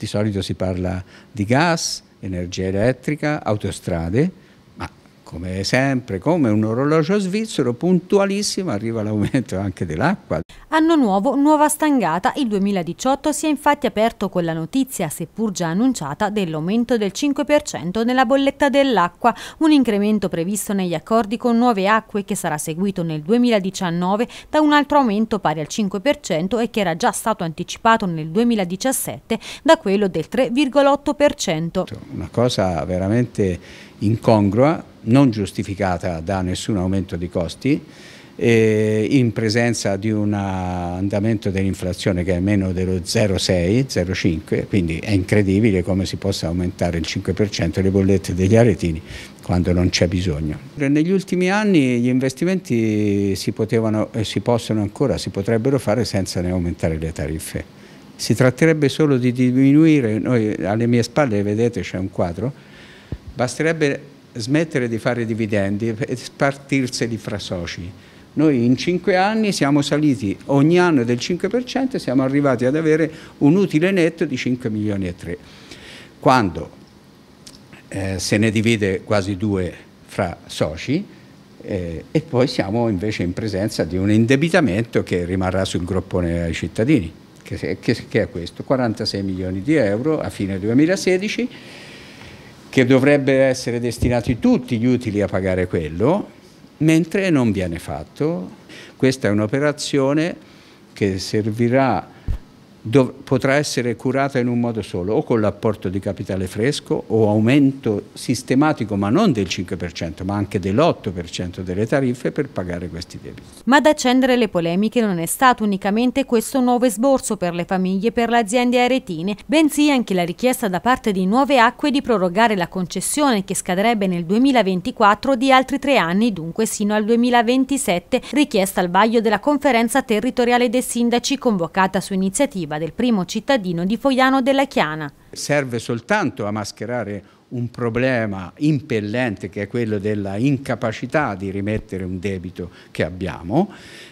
Di solito si parla di gas, energia elettrica, autostrade, ma come sempre, come un orologio svizzero, puntualissimo arriva l'aumento anche dell'acqua. Anno nuovo, nuova stangata, il 2018 si è infatti aperto con la notizia, seppur già annunciata, dell'aumento del 5% nella bolletta dell'acqua, un incremento previsto negli accordi con Nuove Acque che sarà seguito nel 2019 da un altro aumento pari al 5% e che era già stato anticipato nel 2017 da quello del 3,8%. Cioè, una cosa veramente incongrua, non giustificata da nessun aumento di costi, eh, in presenza di un andamento dell'inflazione che è meno dello 0,6-0,5, quindi è incredibile come si possa aumentare il 5% le bollette degli aretini quando non c'è bisogno. Negli ultimi anni gli investimenti si potevano e eh, si possono ancora, si potrebbero fare senza ne aumentare le tariffe. Si tratterebbe solo di diminuire, noi alle mie spalle vedete c'è un quadro, Basterebbe smettere di fare dividendi e spartirseli fra soci. Noi in cinque anni siamo saliti ogni anno del 5% e siamo arrivati ad avere un utile netto di 5 milioni e 3. Quando eh, se ne divide quasi due fra soci eh, e poi siamo invece in presenza di un indebitamento che rimarrà sul groppone ai cittadini, che, che, che è questo, 46 milioni di euro a fine 2016 che dovrebbero essere destinati tutti gli utili a pagare quello, mentre non viene fatto. Questa è un'operazione che servirà potrà essere curata in un modo solo, o con l'apporto di capitale fresco o aumento sistematico, ma non del 5%, ma anche dell'8% delle tariffe per pagare questi debiti. Ma ad accendere le polemiche non è stato unicamente questo nuovo esborso per le famiglie e per le aziende aretine, bensì anche la richiesta da parte di Nuove Acque di prorogare la concessione che scadrebbe nel 2024 di altri tre anni, dunque sino al 2027, richiesta al vaglio della conferenza territoriale dei sindaci convocata su iniziativa narrativa del primo cittadino di Fogliano della Chiana. Serve soltanto a mascherare un problema impellente che è quello della incapacità di rimettere un debito che abbiamo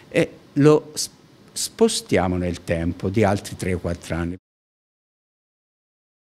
e lo spostiamo nel tempo di altri 3-4 anni.